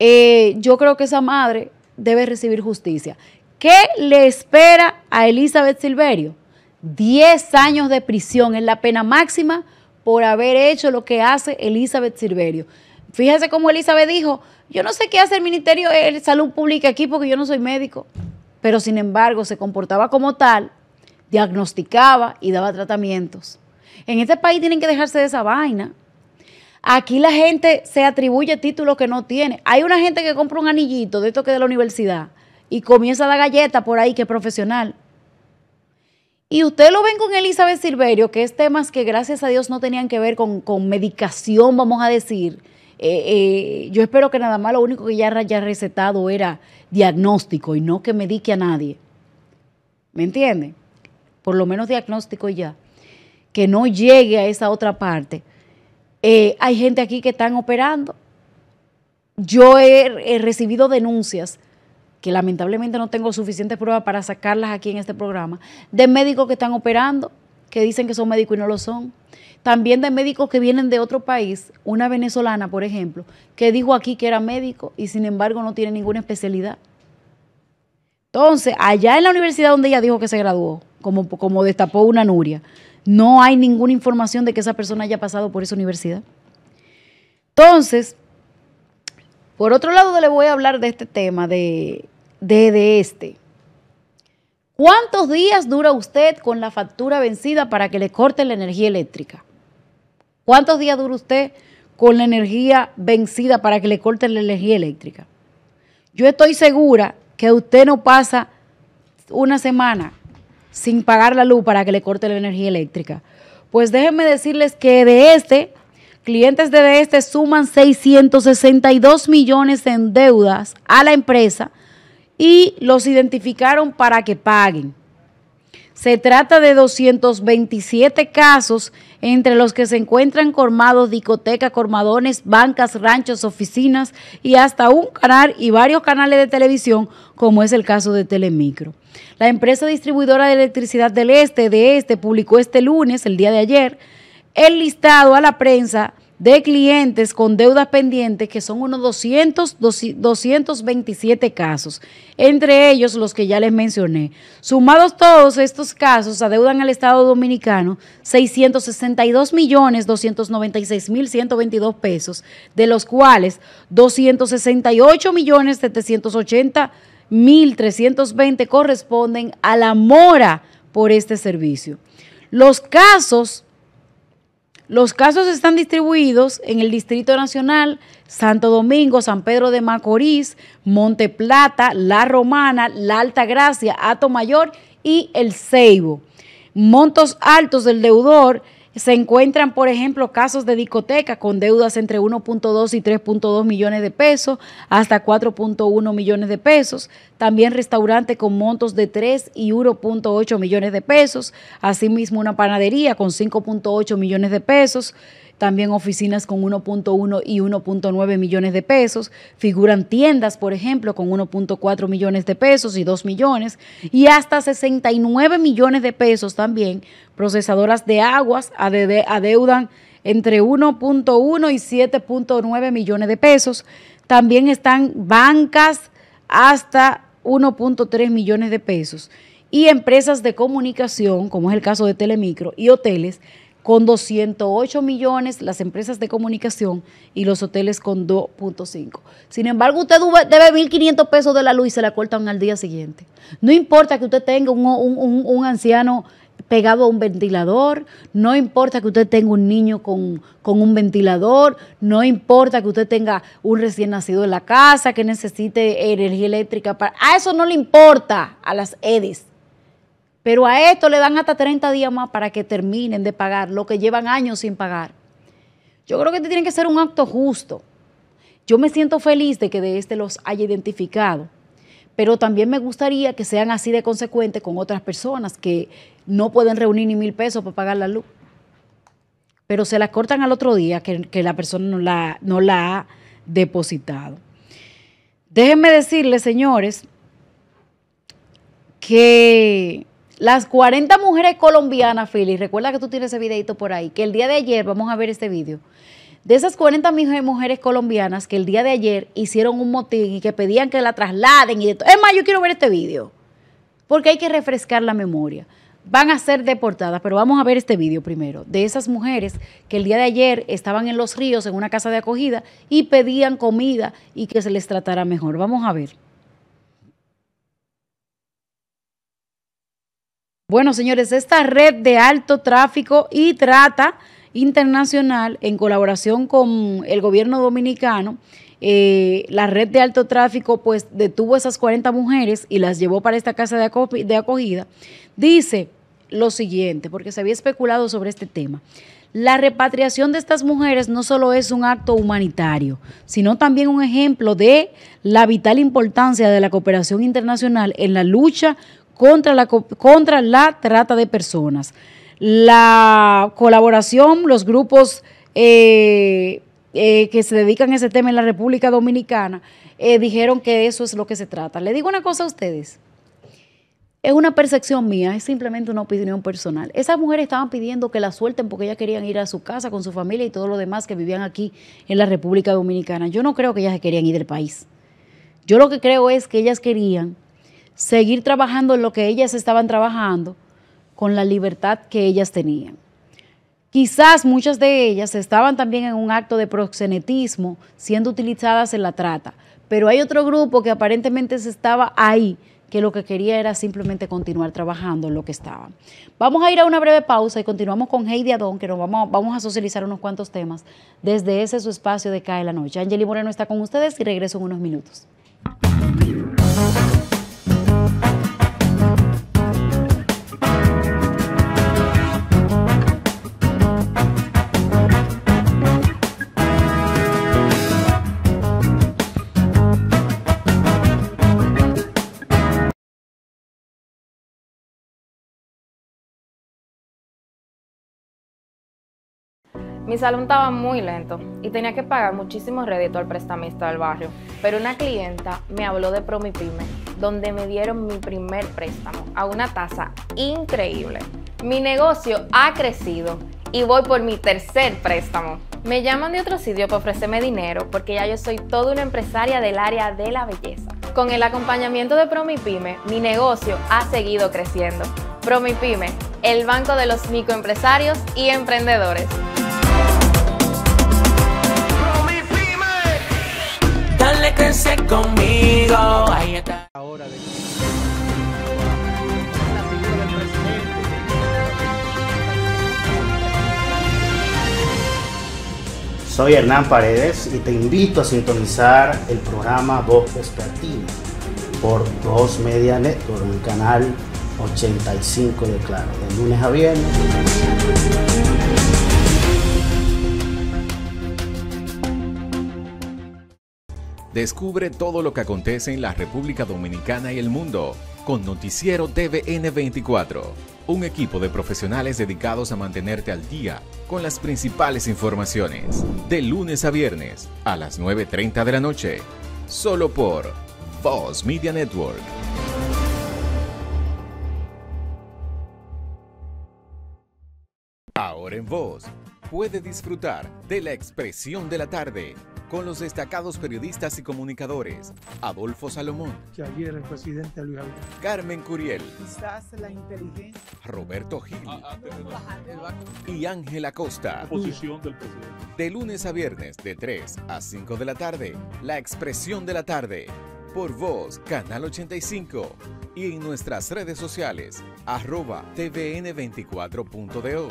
[SPEAKER 1] eh, yo creo que esa madre debe recibir justicia. ¿Qué le espera a Elizabeth Silverio? Diez años de prisión es la pena máxima por haber hecho lo que hace Elizabeth Silverio. Fíjese cómo Elizabeth dijo, yo no sé qué hace el Ministerio de Salud Pública aquí porque yo no soy médico, pero sin embargo se comportaba como tal diagnosticaba y daba tratamientos. En este país tienen que dejarse de esa vaina. Aquí la gente se atribuye títulos que no tiene. Hay una gente que compra un anillito de esto que es de la universidad y comienza a la galleta por ahí que es profesional. Y usted lo ven con Elizabeth Silverio, que es temas que gracias a Dios no tenían que ver con, medicación, vamos a decir. Eh, eh, yo espero que nada más lo único que ya haya recetado era diagnóstico y no que medique a nadie. ¿Me entiende? por lo menos diagnóstico ya, que no llegue a esa otra parte. Eh, hay gente aquí que están operando. Yo he, he recibido denuncias que lamentablemente no tengo suficientes pruebas para sacarlas aquí en este programa, de médicos que están operando, que dicen que son médicos y no lo son. También de médicos que vienen de otro país, una venezolana, por ejemplo, que dijo aquí que era médico y sin embargo no tiene ninguna especialidad. Entonces, allá en la universidad donde ella dijo que se graduó, como, destapó una Nuria, no hay ninguna información de que esa persona haya pasado por esa universidad. Entonces, por otro lado, le voy a hablar de este tema, de, de, de este. ¿Cuántos días dura usted con la factura vencida para que le corten la energía eléctrica? ¿Cuántos días dura usted con la energía vencida para que le corten la energía eléctrica? Yo estoy segura que usted no pasa una semana sin pagar la luz para que le corte la energía eléctrica. Pues déjenme decirles que de este, clientes de este suman 662 millones en deudas a la empresa y los identificaron para que paguen. Se trata de 227 casos, entre los que se encuentran cormados, discotecas, cormadones, bancas, ranchos, oficinas y hasta un canal y varios canales de televisión, como es el caso de Telemicro. La empresa distribuidora de electricidad del Este, de Este, publicó este lunes, el día de ayer, el listado a la prensa de clientes con deudas pendientes, que son unos 227 casos, entre ellos los que ya les mencioné. Sumados todos estos casos, adeudan al Estado dominicano 662.296.122 millones mil pesos, de los cuales 268 millones mil corresponden a la mora por este servicio. Los casos los casos están distribuidos en el Distrito Nacional, Santo Domingo, San Pedro de Macorís, Monte Plata, La Romana, La Alta Gracia, Ato Mayor y El Ceibo. Montos altos del deudor se encuentran, por ejemplo, casos de discoteca con deudas entre 1.2 y 3.2 millones de pesos, hasta 4.1 millones de pesos. También restaurantes con montos de 3 y 1.8 millones de pesos. Asimismo, una panadería con 5.8 millones de pesos también oficinas con 1.1 y 1.9 millones de pesos, figuran tiendas, por ejemplo, con 1.4 millones de pesos y 2 millones, y hasta 69 millones de pesos también, procesadoras de aguas adeudan entre 1.1 y 7.9 millones de pesos, también están bancas hasta 1.3 millones de pesos y empresas de comunicación, como es el caso de Telemicro, y hoteles, con 208 millones las empresas de comunicación y los hoteles con 2.5. Sin embargo, usted debe 1.500 pesos de la luz y se la cortan al día siguiente. No importa que usted tenga un, anciano pegado a un ventilador, no importa que usted tenga un niño con, un ventilador, no importa que usted tenga un recién nacido en la casa que necesite energía eléctrica, para, a eso no le importa a las edis. Pero a esto le dan hasta 30 días más para que terminen de pagar lo que llevan años sin pagar. Yo creo que este tiene que ser un acto justo. Yo me siento feliz de que de este los haya identificado, pero también me gustaría que sean así de consecuentes con otras personas que no pueden reunir ni mil pesos para pagar la luz. Pero se la cortan al otro día que, la persona no la, no la ha depositado. Déjenme decirles, señores, que las 40 mujeres colombianas, Philly, recuerda que tú tienes ese videito por ahí, que el día de ayer, vamos a ver este video, de esas 40 mujeres colombianas que el día de ayer hicieron un motín y que pedían que la trasladen y de todo. Es más, yo quiero ver este video, porque hay que refrescar la memoria. Van a ser deportadas, pero vamos a ver este video primero, de esas mujeres que el día de ayer estaban en los ríos, en una casa de acogida, y pedían comida y que se les tratara mejor. Vamos a ver. Bueno, señores, esta red de alto tráfico y trata internacional, en colaboración con el gobierno dominicano, eh, la red de alto tráfico pues detuvo a esas 40 mujeres y las llevó para esta casa de, de acogida, dice lo siguiente, porque se había especulado sobre este tema. La repatriación de estas mujeres no solo es un acto humanitario, sino también un ejemplo de la vital importancia de la cooperación internacional en la lucha contra la, contra la trata de personas. La colaboración, los grupos eh, eh, que se dedican a ese tema en la República Dominicana, eh, dijeron que eso es lo que se trata. Le digo una cosa a ustedes. Es una percepción mía, es simplemente una opinión personal. Esas mujeres estaban pidiendo que la suelten porque ellas querían ir a su casa con su familia y todo los demás que vivían aquí en la República Dominicana. Yo no creo que ellas querían ir del país. Yo lo que creo es que ellas querían seguir trabajando en lo que ellas estaban trabajando con la libertad que ellas tenían. Quizás muchas de ellas estaban también en un acto de proxenetismo siendo utilizadas en la trata, pero hay otro grupo que aparentemente se estaba ahí, que lo que quería era simplemente continuar trabajando en lo que estaba. Vamos a ir a una breve pausa y continuamos con Heidi Adón, que nos vamos, vamos a socializar unos cuantos temas desde ese su espacio de CAE la Noche. Angeli Moreno está con ustedes y regreso en unos minutos. Mi salón estaba muy lento
[SPEAKER 6] y tenía que pagar muchísimo rédito al prestamista del barrio, pero una clienta me habló de Promipyme, donde me dieron mi primer préstamo a una tasa increíble.
[SPEAKER 1] Mi negocio ha crecido y voy por mi tercer préstamo. Me llaman de otro sitio para ofrecerme dinero porque ya yo soy toda una empresaria del área de la belleza. Con el acompañamiento de Promipyme, mi negocio ha seguido creciendo. Promipyme, el banco de los microempresarios y emprendedores.
[SPEAKER 4] conmigo. Ahí está. Ahora Soy Hernán Paredes y te invito a sintonizar el programa Voz Vespertina por Voz Media por el canal 85 de Claro, de lunes
[SPEAKER 3] a viernes. Descubre todo lo que acontece en la República Dominicana y el mundo con Noticiero TVN 24, un equipo de profesionales dedicados a mantenerte al día con las principales informaciones, de lunes a viernes a las 9.30 de la noche, solo por Voz Media Network. Ahora en Voz, puede disfrutar de la expresión de la tarde con los destacados periodistas y comunicadores Adolfo Salomón, presidente Carmen Curiel, Roberto Gil ah, ah, y Ángela Costa. Posición De lunes a viernes de 3 a 5 de la tarde, la expresión de la tarde por Voz Canal 85 y en nuestras redes sociales arroba tvn24.do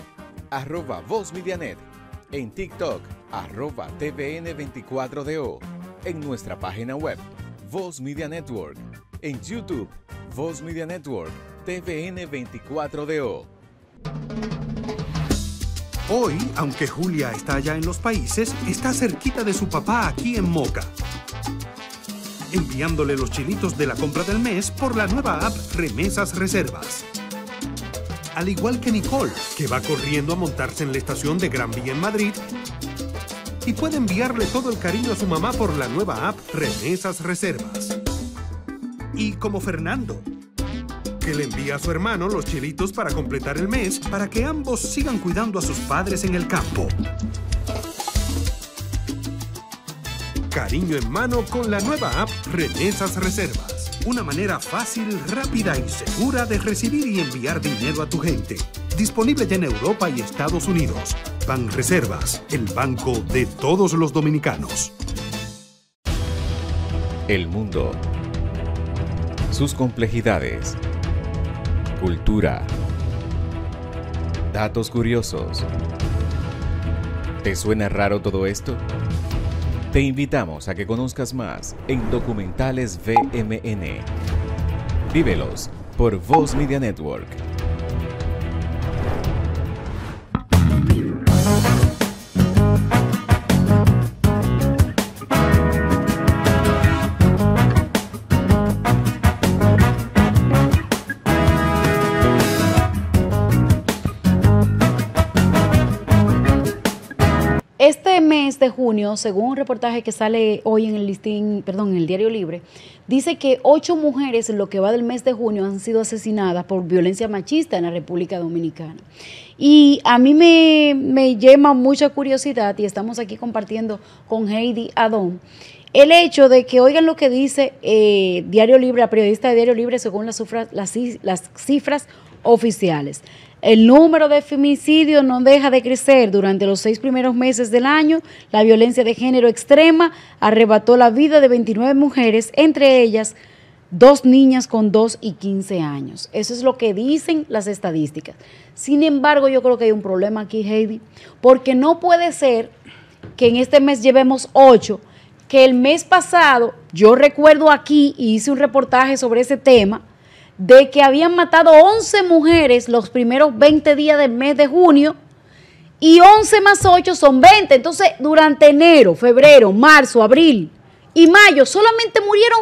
[SPEAKER 3] arroba Voz en TikTok, arroba TVN24DO, en nuestra página web, Voz Media Network, en YouTube, Voz Media Network, TVN24DO.
[SPEAKER 2] Hoy, aunque Julia está allá en los países, está cerquita de su papá aquí en Moca. Enviándole los chilitos de la compra del mes por la nueva app Remesas Reservas al igual que Nicole, que va corriendo a montarse en la estación de Gran Vía en Madrid y puede enviarle todo el cariño a su mamá por la nueva app Remesas Reservas. Y como Fernando, que le envía a su hermano los chelitos para completar el mes para que ambos sigan cuidando a sus padres en el campo. Cariño en mano con la nueva app Remesas Reservas. Una manera fácil, rápida y segura de recibir y enviar dinero a tu gente. Disponible ya en Europa y Estados Unidos. Pan Reservas, el banco de todos los dominicanos. El mundo.
[SPEAKER 3] Sus complejidades. Cultura. Datos curiosos. ¿Te suena raro todo esto? Te invitamos a que conozcas más en Documentales VMN. Vívelos por Voz Media Network.
[SPEAKER 1] de junio, según un reportaje que sale hoy en el listín, perdón, en el Diario Libre, dice que ocho mujeres en lo que va del mes de junio han sido asesinadas por violencia machista en la República Dominicana. Y a mí me, me llama mucha curiosidad, y estamos aquí compartiendo con Heidi Adón, el hecho de que oigan lo que dice eh, Diario Libre, periodista de Diario Libre, según las cifras oficiales. El número de femicidios no deja de crecer. Durante los seis primeros meses del año, la violencia de género extrema arrebató la vida de 29 mujeres, entre ellas dos niñas con 2 y 15 años. Eso es lo que dicen las estadísticas. Sin embargo, yo creo que hay un problema aquí, Heidi, porque no puede ser que en este mes llevemos 8, que el mes pasado, yo recuerdo aquí hice un reportaje sobre ese tema, de que habían matado 11 mujeres los primeros 20 días del mes de junio y 11 más 8 son 20. Entonces, durante enero, febrero, marzo, abril y mayo solamente murieron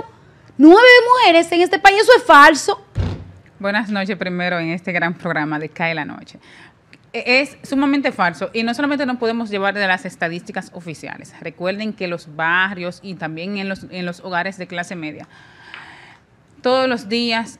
[SPEAKER 1] 9 mujeres en este país. Eso es falso. Buenas
[SPEAKER 6] noches primero en este gran programa de Cae la Noche e-, es sumamente falso y no solamente nos podemos llevar de las estadísticas oficiales. Recuerden que los barrios y también en los, en los hogares de clase media todos los días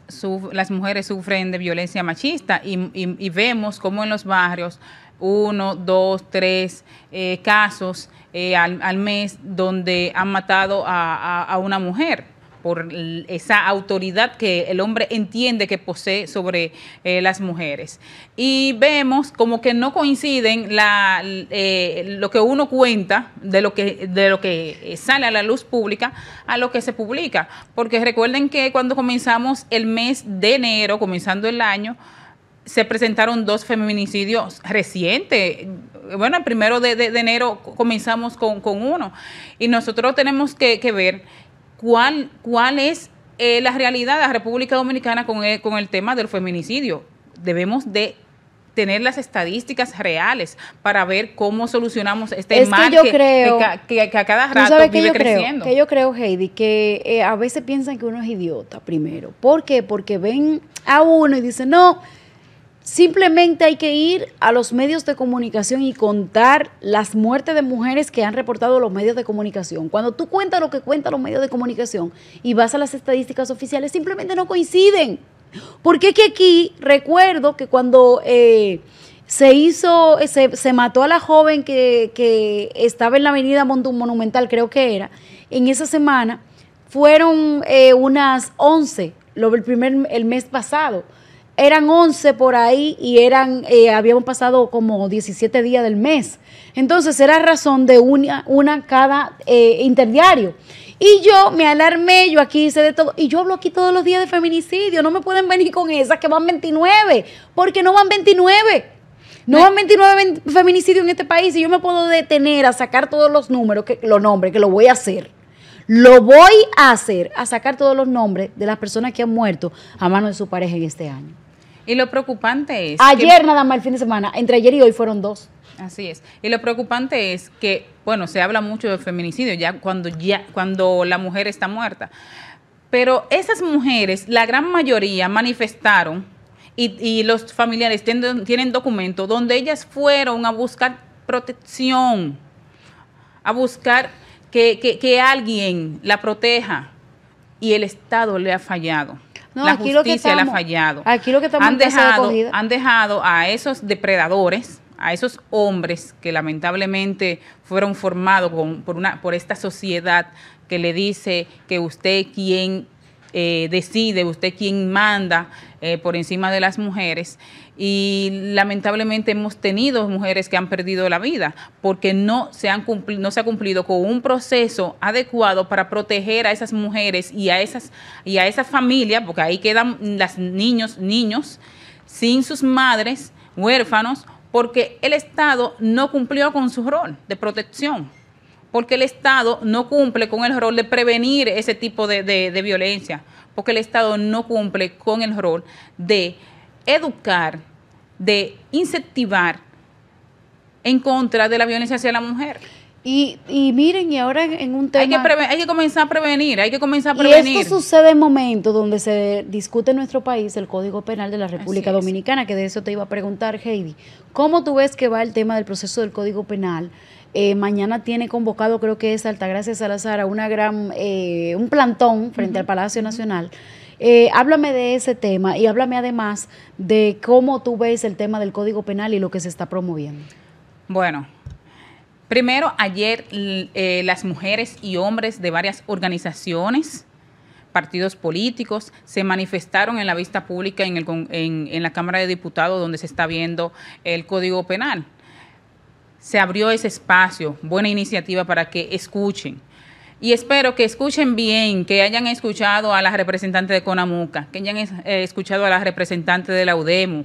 [SPEAKER 6] las mujeres sufren de violencia machista y, vemos como en los barrios uno, dos, tres eh, casos eh, al, mes donde han matado a una mujer por esa autoridad que el hombre entiende que posee sobre eh, las mujeres. Y vemos como que no coinciden eh, lo que uno cuenta de lo que, de lo que sale a la luz pública a lo que se publica. Porque recuerden que cuando comenzamos el mes de enero, comenzando el año, se presentaron dos feminicidios recientes. Bueno, el primero de, enero comenzamos con, uno. Y nosotros tenemos que, que ver cuál, cuál es eh, la realidad de la República Dominicana con el, con el tema del feminicidio. Debemos de tener las estadísticas reales para ver cómo solucionamos este mal que,
[SPEAKER 1] a cada rato vive yo creciendo. Creo, que yo creo, Heidi, que eh, a veces piensan que uno es idiota primero. ¿Por qué? Porque ven a uno y dicen, no, Simplemente hay que ir a los medios de comunicación y contar las muertes de mujeres que han reportado los medios de comunicación. Cuando tú cuentas lo que cuentan los medios de comunicación y vas a las estadísticas oficiales, simplemente no coinciden. Porque es que aquí recuerdo que cuando eh, se hizo, eh, se, mató a la joven que, estaba en la avenida Monumental, creo que era, en esa semana fueron eh, unas 11, el mes pasado eran 11 por ahí y eran, eh, habíamos pasado como 17 días del mes. Entonces era razón de una, cada eh, interdiario. Y yo me alarmé, yo aquí hice de todo. Y yo hablo aquí todos los días de feminicidio. No me pueden venir con esas que van 29, porque no van 29. No van 29 feminicidios en este país y yo me puedo detener a sacar todos los números, que, los nombres, que lo voy a hacer. Lo voy a hacer, a sacar todos los nombres de las personas que han muerto a mano de su pareja en este año.
[SPEAKER 6] Y lo preocupante es... Ayer nada
[SPEAKER 1] más el fin de semana, entre ayer y hoy fueron dos.
[SPEAKER 6] Así es. Y lo preocupante es que, bueno, se habla mucho de feminicidio ya cuando, ya, cuando la mujer está muerta. Pero esas mujeres, la gran mayoría, manifestaron y, los familiares tienen, tienen documentos donde ellas fueron a buscar protección, a buscar que, que alguien la proteja y el Estado le ha fallado.
[SPEAKER 1] la justicia le ha fallado. Aquí lo que estamos han dejado,
[SPEAKER 6] han dejado a esos depredadores, a esos hombres que lamentablemente fueron formados por, una, por esta sociedad que le dice que usted quien eh, decide, usted quién manda eh, por encima de las mujeres. Y lamentablemente hemos tenido mujeres que han perdido la vida porque no se, han no se ha cumplido con un proceso adecuado para proteger a esas mujeres y a esas, y a esas familias, porque ahí quedan las niños, niños sin sus madres, huérfanos, porque el Estado no cumplió con su rol de protección porque el Estado no cumple con el rol de prevenir ese tipo de, violencia, porque el Estado no cumple con el rol de educar, de incentivar en contra de la violencia hacia la mujer. Y, y
[SPEAKER 1] miren, y ahora en un tema... Hay que, hay que
[SPEAKER 6] comenzar a prevenir, hay que comenzar a prevenir. Y esto
[SPEAKER 1] sucede en momentos donde se discute en nuestro país el Código Penal de la República Dominicana, que de eso te iba a preguntar, Heidi. ¿Cómo tú ves que va el tema del proceso del Código Penal? Eh, mañana tiene convocado, creo que es Altagracia Salazar, a una gran, eh, un plantón frente al Palacio Nacional. Eh, háblame de ese tema y háblame además de cómo tú ves el tema del Código Penal y lo que se está promoviendo. Bueno,
[SPEAKER 6] primero ayer las mujeres y hombres de varias organizaciones, partidos políticos, se manifestaron en la vista pública en, en la Cámara de Diputados donde se está viendo el Código Penal se abrió ese espacio, buena iniciativa para que escuchen. Y espero que escuchen bien, que hayan escuchado a las representantes de Conamuca, que hayan eh, escuchado a las representantes de la UDEMU,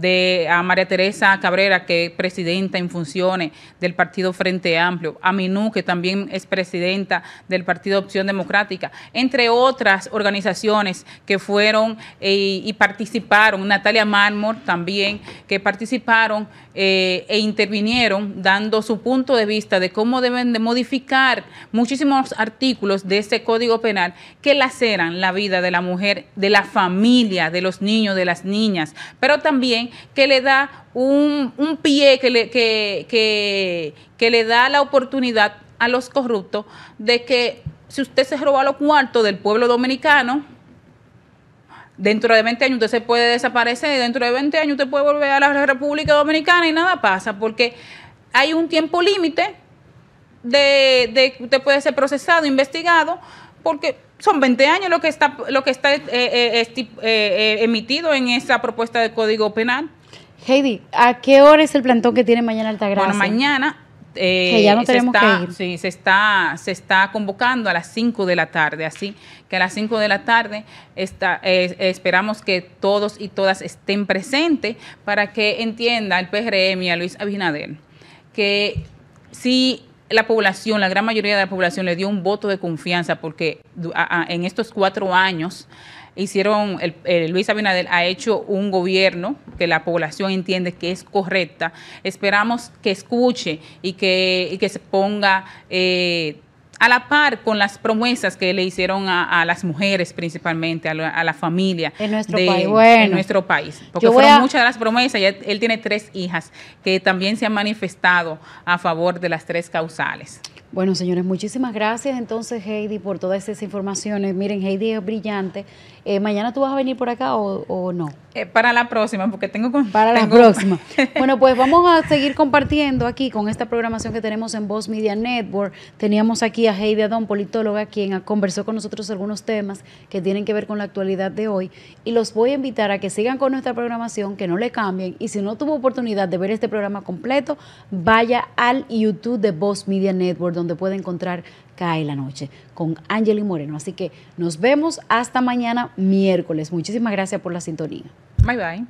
[SPEAKER 6] de a María Teresa Cabrera, que es presidenta en funciones del Partido Frente Amplio, a Minú, que también es presidenta del Partido Opción Democrática, entre otras organizaciones que fueron eh, y participaron, Natalia Marmor también, que participaron eh, e intervinieron dando su punto de vista de cómo deben de modificar muchísimos artículos de este Código Penal que laceran la vida de la mujer, de la familia, de los niños, de las niñas, pero también que le da un, pie, que le, que, le da la oportunidad a los corruptos de que si usted se roba los cuartos del pueblo dominicano, dentro de 20 años usted se puede desaparecer, dentro de 20 años usted puede volver a la República Dominicana y nada pasa, porque hay un tiempo límite de que usted puede ser procesado, investigado, porque son 20 años lo que está, lo que está eh, eh, eh, emitido en esa propuesta de Código Penal.
[SPEAKER 1] Heidi, ¿a qué hora es el plantón que tiene mañana Altagracia? Bueno,
[SPEAKER 6] mañana eh, que ya no tenemos se está, Sí, se está, se está convocando a las 5 de la tarde, así que a las 5 de la tarde está, esperamos que todos y todas estén presentes para que entienda el PRM y a Luis Abinader que si la población, la gran mayoría de la población le dio un voto de confianza porque en estos cuatro años hicieron, el, Luis Abinader ha hecho un gobierno que la población entiende que es correcta. Esperamos que escuche y que, que se ponga... Eh, a la par con las promesas que le hicieron a, las mujeres principalmente, a la, familia. En nuestro de, país, nuestro país. Porque fueron muchas de las promesas. y él tiene tres hijas que también se han manifestado a favor de las tres causales.
[SPEAKER 1] Bueno, señores, muchísimas gracias entonces, Heidi, por todas esas informaciones. Miren, Heidi es brillante. Eh, ¿Mañana tú vas a venir por acá o, no? Eh, para la próxima, porque tengo... para la próxima. bueno, pues vamos a seguir compartiendo aquí con esta programación que tenemos en Voz Media Network. Teníamos aquí a Heidi Adón, politóloga, quien conversó con nosotros algunos temas que tienen que ver con la actualidad de hoy. Y los voy a invitar a que sigan con nuestra programación, que no le cambien. Y si no tuvo oportunidad de ver este programa completo, vaya al YouTube de Voz Media Network donde puede encontrar Cae la Noche con Angeli Moreno. Así que nos vemos hasta mañana miércoles. Muchísimas gracias por la sintonía. Bye bye.